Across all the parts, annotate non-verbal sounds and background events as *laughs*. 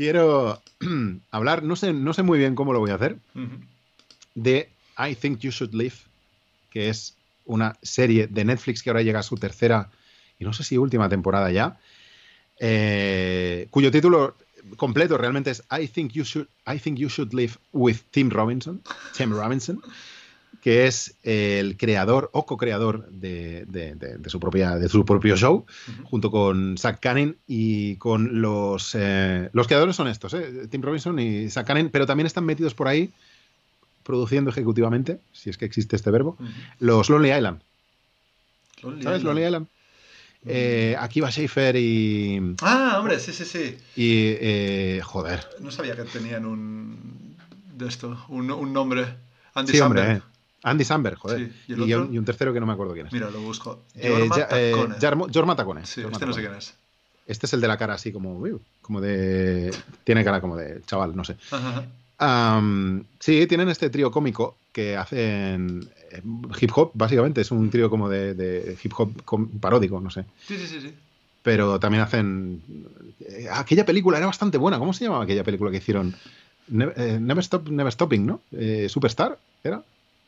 quiero *clears throat* hablar, no sé, no sé muy bien cómo lo voy a hacer, de I Think You Should Live, que es una serie de Netflix que ahora llega a su tercera y no sé si última temporada ya, eh, cuyo título completo realmente es I Think You Should, I think you should Live with Tim Robinson. Tim Robinson. *laughs* que es el creador o co-creador de, su propia, de su propio show, junto con Zach Cannon y con los... Eh, los creadores son estos, eh, Tim Robinson y Zach Cannon, pero también están metidos por ahí produciendo ejecutivamente, si es que existe este verbo, los Lonely Island. ¿Sabes? Lonely Island. Eh, aquí va Schaefer y. Ah, hombre, sí, sí, sí. Y. Eh, joder. No sabía que tenían un. de esto, un, nombre. Andy sí, hombre, Andy Samberg, joder. ¿Y, un, tercero que no me acuerdo quién es. Mira, lo busco. Eh, Jorma eh, este no sé quién es. Este es el de la cara así como... Como de... Tiene cara como de chaval, no sé. sí, tienen este trío cómico que hacen eh, hip hop, básicamente. Es un trío como de, hip hop paródico, no sé. Sí, sí, sí, sí. Pero también hacen. Eh, aquella película era bastante buena. ¿Cómo se llamaba aquella película que hicieron? Never, Stop, Never Stopping, ¿no? ¿Superstar? ¿Era?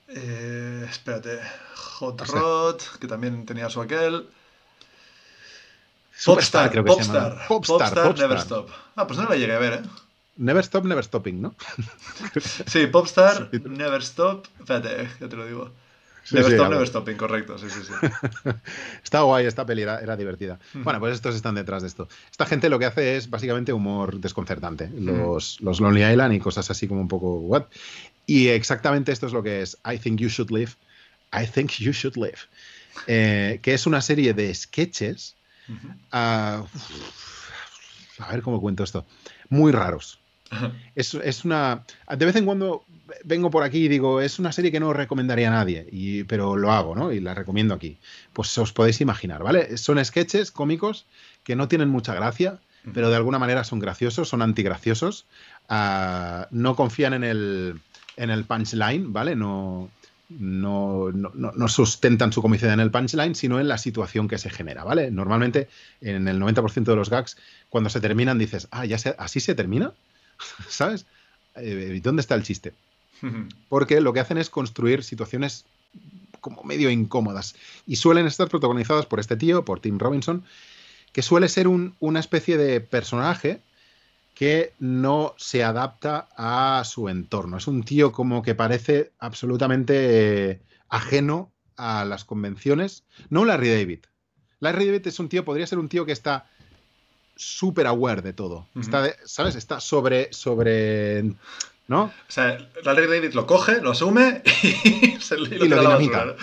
Eh, espérate. Hot Rod, que también tenía su aquel. Popstar, Popstar, creo que Popstar, Popstar, Never Stop. Ah, pues no la llegué a ver, ¿eh? Never Stop, Never Stopping, ¿no? *laughs* sí, Popstar, Never Stop. Espérate, eh, ya te lo digo. never Stop, Never Stopping, correcto. Sí, sí, sí. *laughs* Está guay, esta peli era, divertida. Bueno, pues estos están detrás de esto. Esta gente lo que hace es básicamente humor desconcertante. Los, Lonely Island y cosas así como un poco what. Y exactamente esto es lo que es I Think You Should Live, I Think You Should Live, eh, que es una serie de sketches, ah, a ver cómo cuento esto, muy raros. es, una. De vez en cuando vengo por aquí y digo, es una serie que no recomendaría a nadie, pero lo hago, ¿no? Y la recomiendo aquí. Pues os podéis imaginar, ¿vale? Son sketches cómicos que no tienen mucha gracia, pero de alguna manera son graciosos, son antigraciosos. Ah, no confían en el en el punchline, ¿vale? No, no, sustentan su comicidad en el punchline, sino en la situación que se genera, ¿vale? Normalmente, en el 90% de los gags, cuando se terminan, dices, ah, ya se, así se termina, *laughs* ¿sabes? Eh, ¿Dónde está el chiste? *laughs* Porque lo que hacen es construir situaciones como medio incómodas y suelen estar protagonizadas por este tío, por Tim Robinson, que suele ser una especie de personaje que no se adapta a su entorno. Es un tío como que parece absolutamente eh, ajeno a las convenciones. No Larry David. Larry David es un tío, podría ser un tío que está súper aware de todo. Está, ¿sabes? Está sobre, sobre... ¿No? O sea, Larry David lo coge, lo asume y *laughs* se lo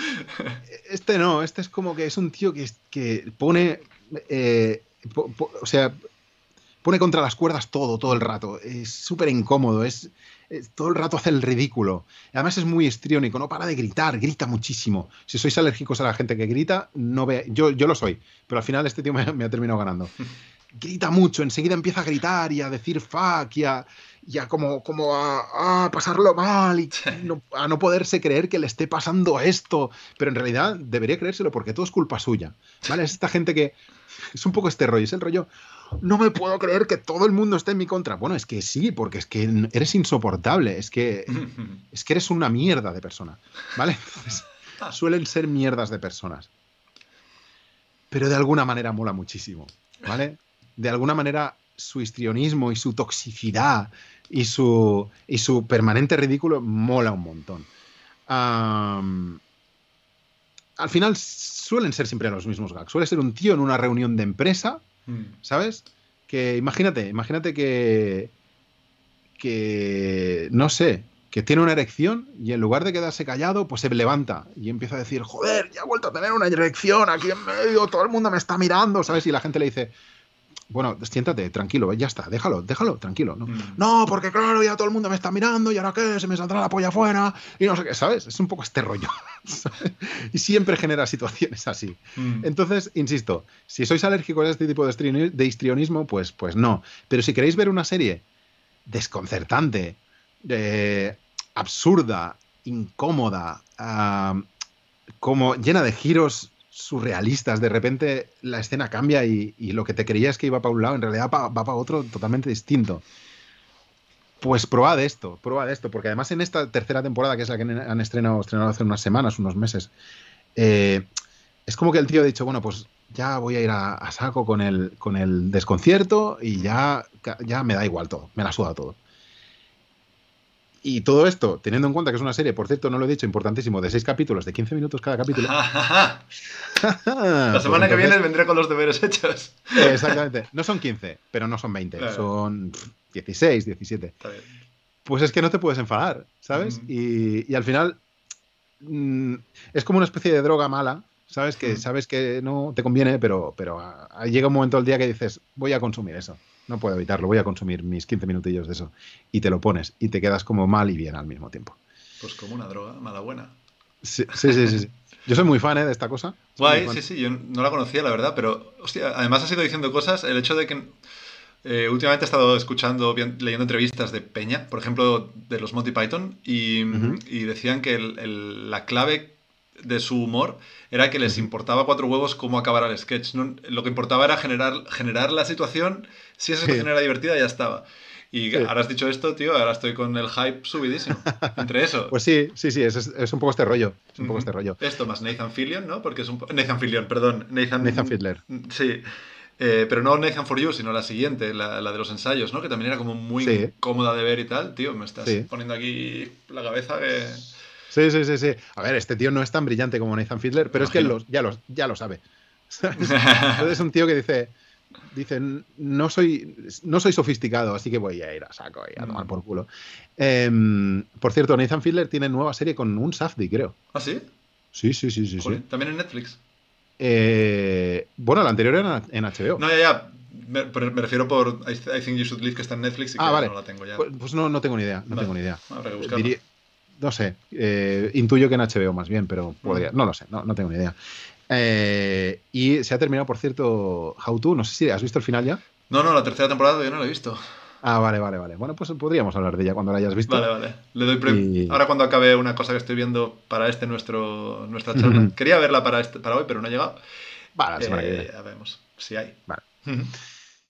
Este no, este es como que es un tío que, que pone... Eh, o sea, pone contra las cuerdas todo, todo el rato. Es súper incómodo, es, todo el rato hace el ridículo. Además es muy estriónico no para de gritar, grita muchísimo. Si sois alérgicos a la gente que grita, no ve, yo, yo lo soy, pero al final este tío me, ha terminado ganando. *laughs* Grita mucho, enseguida empieza a gritar y a decir fuck y a, como, como a, pasarlo mal y a no poderse creer que le esté pasando esto. Pero en realidad debería creérselo porque todo es culpa suya. ¿Vale? Es esta gente que es un poco este rollo, es el rollo no me puedo creer que todo el mundo esté en mi contra. Bueno, es que sí, porque es que eres insoportable, es que, *laughs* es que eres una mierda de persona, ¿vale? suelen ser mierdas de personas. Pero de alguna manera mola muchísimo, ¿vale? De alguna manera su histrionismo y su toxicidad y su, y su permanente ridículo mola un montón. al final suelen ser siempre los mismos gags. Suele ser un tío en una reunión de empresa Mm. ¿Sabes? Que imagínate, imagínate que. que. no sé, que tiene una erección y en lugar de quedarse callado, pues se levanta y empieza a decir, joder, ya he vuelto a tener una erección aquí en medio, todo el mundo me está mirando, ¿sabes? Y la gente le dice, bueno, siéntate, tranquilo, ya está, déjalo, déjalo, tranquilo. Mm. No, porque claro, ya todo el mundo me está mirando y ahora qué, se me saldrá la polla afuera y no sé qué, ¿sabes? Es un poco este rollo. *laughs* y siempre genera situaciones así. Mm. Entonces, insisto, si sois alérgicos a este tipo de, histrionismo, pues, pues no. Pero si queréis ver una serie desconcertante, eh, absurda, incómoda, ah, como llena de giros surrealistas. De repente la escena cambia y, lo que te creías que iba para un lado, en realidad va, para otro totalmente distinto. Pues prueba de esto, prueba de esto, porque además en esta tercera temporada, que es la que han estrenado, estrenado hace unas semanas, unos meses, eh, es como que el tío ha dicho, bueno, pues ya voy a ir a, a saco con el, con el desconcierto y ya, ya me da igual todo, me la suda todo. Y todo esto, teniendo en cuenta que es una serie, por cierto, no lo he dicho, importantísimo, de seis capítulos, de 15 minutos cada capítulo. *laughs* la pues semana que viene vendré con los deberes hechos. exactamente. No son 15, pero no son 20, son 16, 17. Pues es que no te puedes enfadar, ¿sabes? Y, al final mm, es como una especie de droga mala, ¿sabes? Que sabes que no te conviene, pero, pero ah, llega un momento del día que dices, voy a consumir eso no puedo evitarlo, voy a consumir mis 15 minutillos de eso. Y te lo pones y te quedas como mal y bien al mismo tiempo. Pues como una droga, mala buena. Sí, sí, sí. Yo soy muy fan ¿eh? de esta cosa. Guay, sí, sí, yo no la conocía, la verdad, pero hostia, además ha ido diciendo cosas. El hecho de que eh, últimamente he estado escuchando, leyendo entrevistas de Peña, por ejemplo, de los Monty Python, y, decían que la clave de su humor era que les importaba cuatro huevos cómo acabar el sketch. No, lo que importaba era generar, generar la situación. Si esa situación era divertida, ya estaba. Y ahora has dicho esto, tío, ahora estoy con el hype subidísimo. *laughs* Entre eso. Pues sí, sí, sí, es, es un poco este rollo. Es un poco este rollo. Esto más Nathan Fillion, ¿no? Porque es un Nathan Fillion, perdón. Nathan, Nathan Fiddler. Sí. Eh, pero no Nathan for You, sino la siguiente, la, de los ensayos, ¿no? Que también era como muy cómoda de ver y tal. Tío, me estás poniendo aquí la cabeza que. Sí, sí, sí, sí. A ver, este tío no es tan brillante como Nathan Fiddler, pero es que ya, lo, ya lo sabe. *laughs* es un tío que dice, dice no soy, no soy sofisticado, así que voy a ir a saco y a tomar por culo. Em, por cierto, Nathan Fiddler tiene nueva serie con un Safdie, creo. ¿Ah, sí? Sí, sí, sí, sí. También en Netflix. Eh, bueno, la anterior era en HBO. No, ya, ya. Me, refiero por I, Think You Should Leave, que está en Netflix y ah, que no la tengo ya. Pues, pues no, tengo ni idea. No tengo ni idea no sé, eh, intuyo que en HBO más bien, pero podría, no lo sé, no, tengo ni idea. Eh, y se ha terminado, por cierto, How To, no sé si has visto el final ya. No, no, la tercera temporada yo no la he visto. Ah, vale, vale, vale. Bueno, pues podríamos hablar de ella cuando la hayas visto. Vale, vale. Le doy Ahora cuando acabe una cosa que estoy viendo para este nuestro nuestra charla. Quería verla para, este, para hoy, pero no ha llegado. Vale, eh, vemos si hay. Vale.